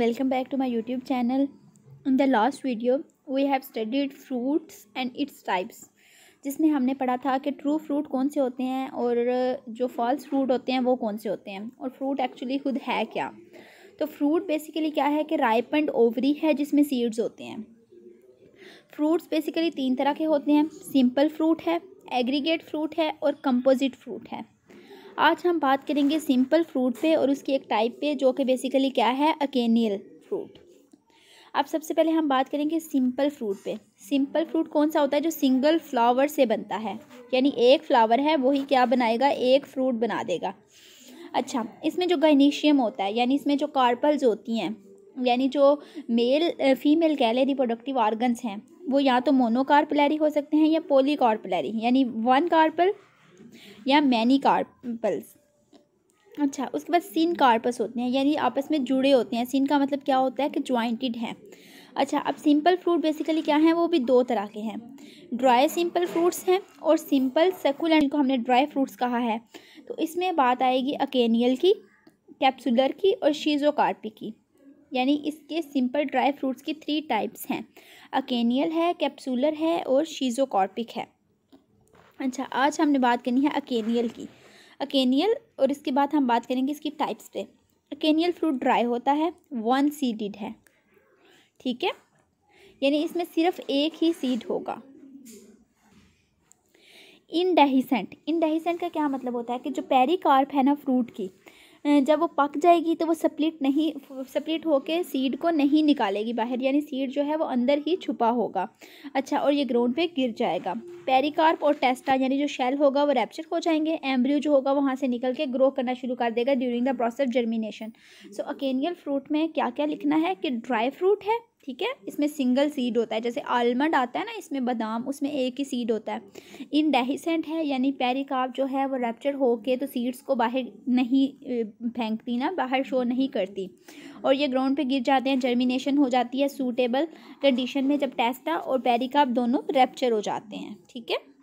welcome back to my youtube channel in the last video we have studied fruits and its types जिसमें हमने पढ़ा था कि true fruit कौन से होते हैं और जो फॉल्स फ्रूट होते हैं वो कौन से होते हैं और फ्रूट एक्चुअली खुद है क्या तो फ्रूट बेसिकली क्या है कि राइपंड ओवरी है जिसमें सीड्स होते हैं फ्रूट्स बेसिकली तीन तरह के होते हैं सिंपल फ्रूट है एग्रीगेट फ्रूट है और कंपोजिट फ्रूट है आज हम बात करेंगे सिंपल फ्रूट पे और उसकी एक टाइप पे जो कि बेसिकली क्या है अकेनियल फ्रूट अब सबसे पहले हम बात करेंगे सिंपल फ्रूट पे सिंपल फ्रूट कौन सा होता है जो सिंगल फ्लावर से बनता है यानी एक फ्लावर है वही क्या बनाएगा एक फ्रूट बना देगा अच्छा इसमें जो गाइनीशियम होता है यानी इसमें जो कार्पल्स होती हैं यानी जो मेल फीमेल कह लें रिप्रोडक्टिव ऑर्गन्स हैं वो या तो मोनोकार्पलरी हो सकते हैं या पोलीकार्पलरी यानी वन कार्पल या मैनी कार्पल्स अच्छा उसके बाद सीन कार्पस होते हैं यानी आपस में जुड़े होते हैं सीन का मतलब क्या होता है कि ज्वाइंटेड है अच्छा अब सिंपल फ्रूट बेसिकली क्या हैं वो भी दो तरह के हैं ड्राई सिंपल फ्रूट्स हैं और सिंपल सेकुलेंट को हमने ड्राई फ्रूट्स कहा है तो इसमें बात आएगी अकेनियल की कैप्सुलर की और शीजोकार्पी की यानी इसके सिंपल ड्राई फ्रूट्स की थ्री टाइप्स हैं अकेनियल है कैप्सुलर है और शीजोकॉर्पिक है अच्छा आज हमने बात करनी है अकेनियल की अकेनियल और इसके बाद हम बात करेंगे इसकी टाइप्स पे अकेनियल फ्रूट ड्राई होता है वन सीडिड है ठीक है यानी इसमें सिर्फ एक ही सीड होगा इनडेहिसेंट इनडेहिसेंट का क्या मतलब होता है कि जो पेरी है ना फ्रूट की जब वो पक जाएगी तो वो सप्लिट नहीं सप्लिट होके सीड को नहीं निकालेगी बाहर यानी सीड जो है वो अंदर ही छुपा होगा अच्छा और ये ग्राउंड पे गिर जाएगा पेरिकार्प और टेस्टा यानी जो शेल होगा वो रैप्चर हो जाएंगे एम्ब्रियो जो होगा वहाँ से निकल के ग्रो करना शुरू कर देगा during the process germination so achenial fruit में क्या क्या लिखना है कि ड्राई फ्रूट है ठीक है इसमें सिंगल सीड होता है जैसे आलमंड आता है ना इसमें बादाम उसमें एक ही सीड होता है इन डेहिसेंट है यानी पेरिकाप जो है वो रैप्चर होके तो सीड्स को बाहर नहीं फेंकती ना बाहर शो नहीं करती और ये ग्राउंड पे गिर जाते हैं जर्मिनेशन हो जाती है सूटेबल कंडीशन में जब टेस्टा और पेरिकाप दोनों रैप्चर हो जाते हैं ठीक है